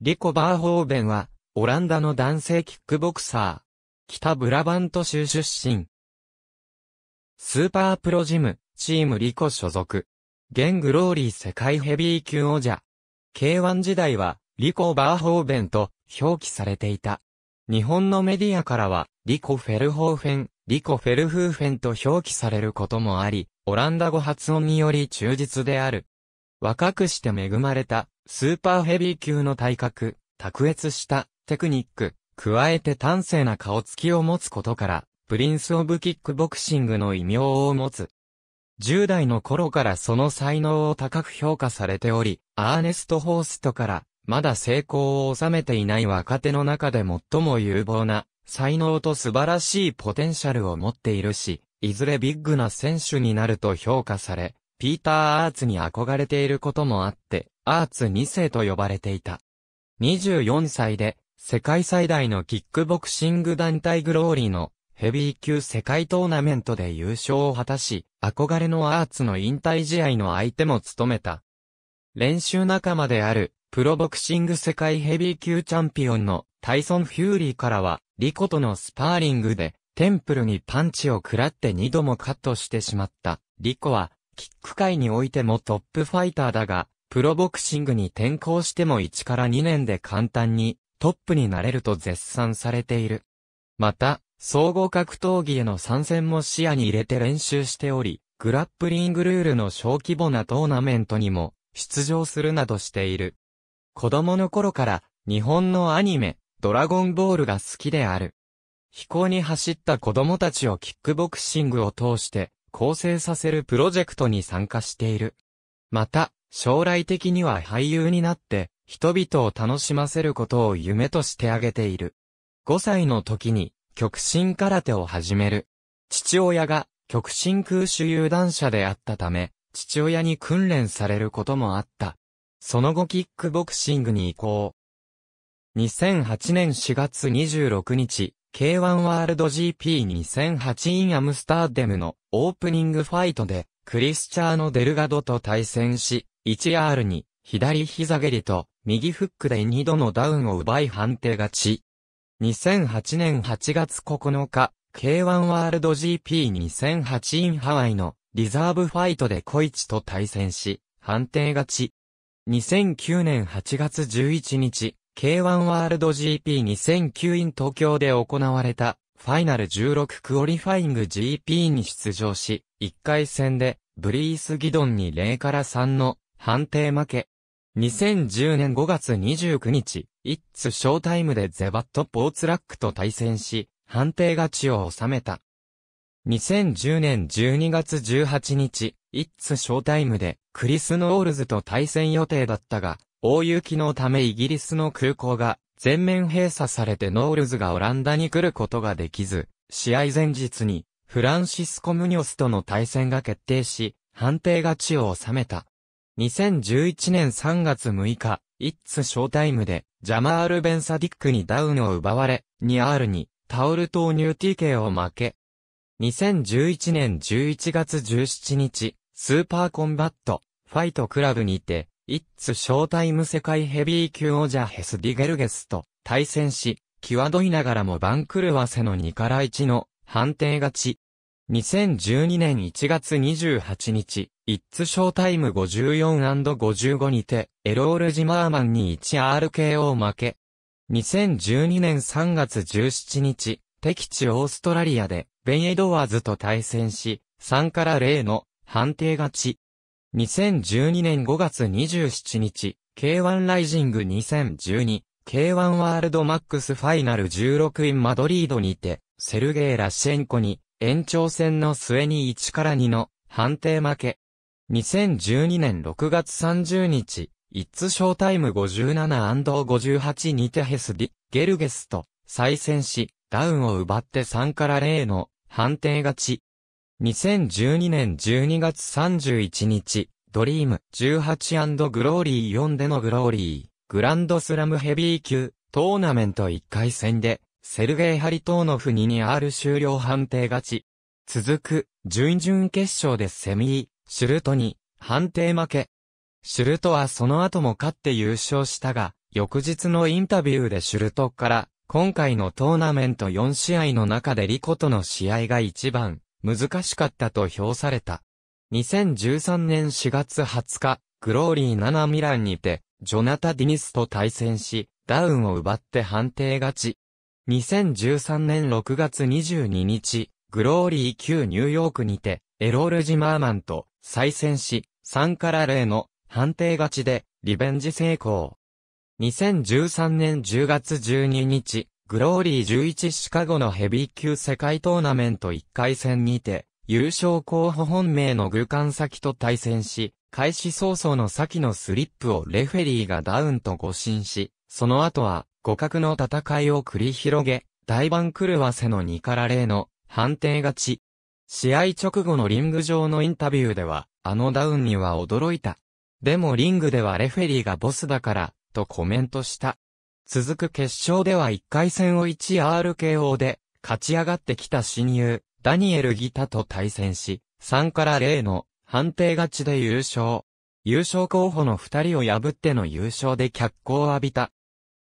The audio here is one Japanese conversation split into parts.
リコ・バーホーベンは、オランダの男性キックボクサー。北ブラバント州出身。スーパープロジム、チームリコ所属。現グローリー世界ヘビー級王者。K1 時代は、リコ・バーホーベンと表記されていた。日本のメディアからは、リコ・フェルホーフェン、リコ・フェルフーフェンと表記されることもあり、オランダ語発音により忠実である若くして恵まれた、スーパーヘビー級の体格、卓越したテクニック、加えて端正な顔つきを持つことから、プリンス・オブ・キックボクシングの異名を持つ。10代の頃からその才能を高く評価されており、アーネスト・ホーストから、まだ成功を収めていない若手の中で最も有望な、才能と素晴らしいポテンシャルを持っているし、いずれビッグな選手になると評価され、ピーター・アーツに憧れていることもあって、アーツ2世と呼ばれていた。24歳で、世界最大のキックボクシング団体グローリーのヘビー級世界トーナメントで優勝を果たし、憧れのアーツの引退試合の相手も務めた。練習仲間である、プロボクシング世界ヘビー級チャンピオンのタイソン・フューリーからは、リコとのスパーリングで、テンプルにパンチを食らって2度もカットしてしまった。リコは、キック界においてもトップファイターだが、プロボクシングに転向しても1から2年で簡単にトップになれると絶賛されている。また、総合格闘技への参戦も視野に入れて練習しており、グラップリングルールの小規模なトーナメントにも出場するなどしている。子供の頃から日本のアニメ、ドラゴンボールが好きである。飛行に走った子供たちをキックボクシングを通して構成させるプロジェクトに参加している。また、将来的には俳優になって、人々を楽しませることを夢としてあげている。5歳の時に、極真空手を始める。父親が、極真空手有段者であったため、父親に訓練されることもあった。その後キックボクシングに移行。2008年4月26日、K1 ワールド GP2008 インアムスターデムのオープニングファイトで、クリスチャーノ・デルガドと対戦し、1R に、左膝蹴りと、右フックで2度のダウンを奪い判定勝ち。2008年8月9日、K1 ワールド GP2008 インハワイのリザーブファイトでコイチと対戦し、判定勝ち。2009年8月11日、K1 ワールド GP2009 イン東京で行われたファイナル16クオリファイング GP に出場し、1回戦で、ブリース・ギドンに0から3の判定負け。2010年5月29日、イッツ・ショータイムでゼバット・ポーツラックと対戦し、判定勝ちを収めた。2010年12月18日、イッツ・ショータイムで、クリス・ノールズと対戦予定だったが、大雪のためイギリスの空港が全面閉鎖されてノールズがオランダに来ることができず、試合前日にフランシスコ・ムニョスとの対戦が決定し、判定勝ちを収めた。2011年3月6日、イッツショータイムで、ジャマール・ベンサディックにダウンを奪われ、2R に、タオル投入 TK を負け。2011年11月17日、スーパーコンバット、ファイトクラブにて、イッツショータイム世界ヘビー級王者ヘス・ディゲルゲスと対戦し、際どいながらも番狂わせの2から1の判定勝ち。2012年1月28日、イッツショータイム 54&55 にて、エロール・ジマーマンに 1RKO 負け。2012年3月17日、敵地オーストラリアで、ベン・エドワーズと対戦し、3から0の判定勝ち。2012年5月27日、K1 ライジング2012、K1 ワールドマックスファイナル16インマドリードにて、セルゲイ・ラシェンコに、延長戦の末に1から2の判定負け。2012年6月30日、イッツショータイム 57&58 にてヘスディ、ゲルゲスと再戦し、ダウンを奪って3から0の判定勝ち。2012年12月31日、ドリーム 18& グローリー4でのグローリー、グランドスラムヘビー級、トーナメント1回戦で、セルゲイ・ハリトーノフ2あ r 終了判定勝ち。続く、準々決勝でセミー、シュルトに、判定負け。シュルトはその後も勝って優勝したが、翌日のインタビューでシュルトから、今回のトーナメント4試合の中でリコとの試合が一番、難しかったと評された。2013年4月20日、グローリー7ミランにて、ジョナタ・ディニスと対戦し、ダウンを奪って判定勝ち。2013年6月22日、グローリー9ニューヨークにて、エロール・ジマーマンと再戦し、3から0の判定勝ちで、リベンジ成功。2013年10月12日、グローリー11シカゴのヘビー級世界トーナメント1回戦にて、優勝候補本命のグカン先と対戦し、開始早々の先のスリップをレフェリーがダウンと誤信し、その後は互角の戦いを繰り広げ、大番狂わせの2から0の判定勝ち。試合直後のリング上のインタビューでは、あのダウンには驚いた。でもリングではレフェリーがボスだから、とコメントした。続く決勝では1回戦を 1RKO で勝ち上がってきた親友、ダニエル・ギタと対戦し、3から0の判定勝ちで優勝。優勝候補の二人を破っての優勝で脚光を浴びた。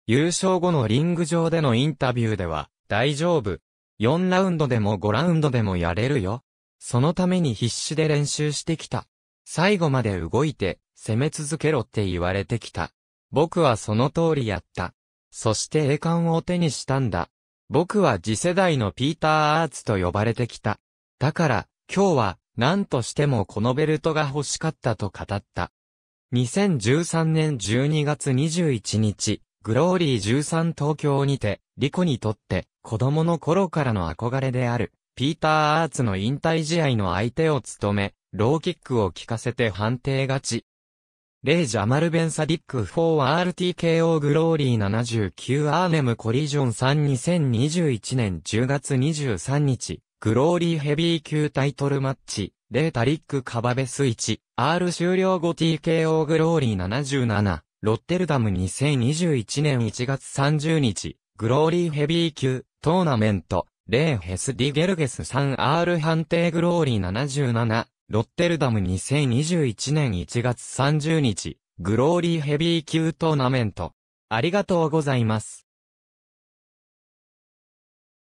優勝後のリング上でのインタビューでは、大丈夫。4ラウンドでも5ラウンドでもやれるよ。そのために必死で練習してきた。最後まで動いて、攻め続けろって言われてきた。僕はその通りやった。そして栄冠を手にしたんだ。僕は次世代のピーター・アーツと呼ばれてきた。だから、今日は、何としてもこのベルトが欲しかったと語った。2013年12月21日、グローリー13東京にて、リコにとって、子供の頃からの憧れである、ピーター・アーツの引退試合の相手を務め、ローキックを効かせて判定勝ち。レイ・ジャマルベンサディックフォー・ r t k o グローリー79アーネムコリジョン32021年10月23日、グローリーヘビー級タイトルマッチ、レータリックカバベス1、R 終了後 TKO グローリー77、ロッテルダム2021年1月30日、グローリーヘビー級、トーナメント、レイ・ヘスディゲルゲス 3R 判定グローリー77、ロッテルダム2021年1月30日、グローリーヘビー級トーナメント。ありがとうございます。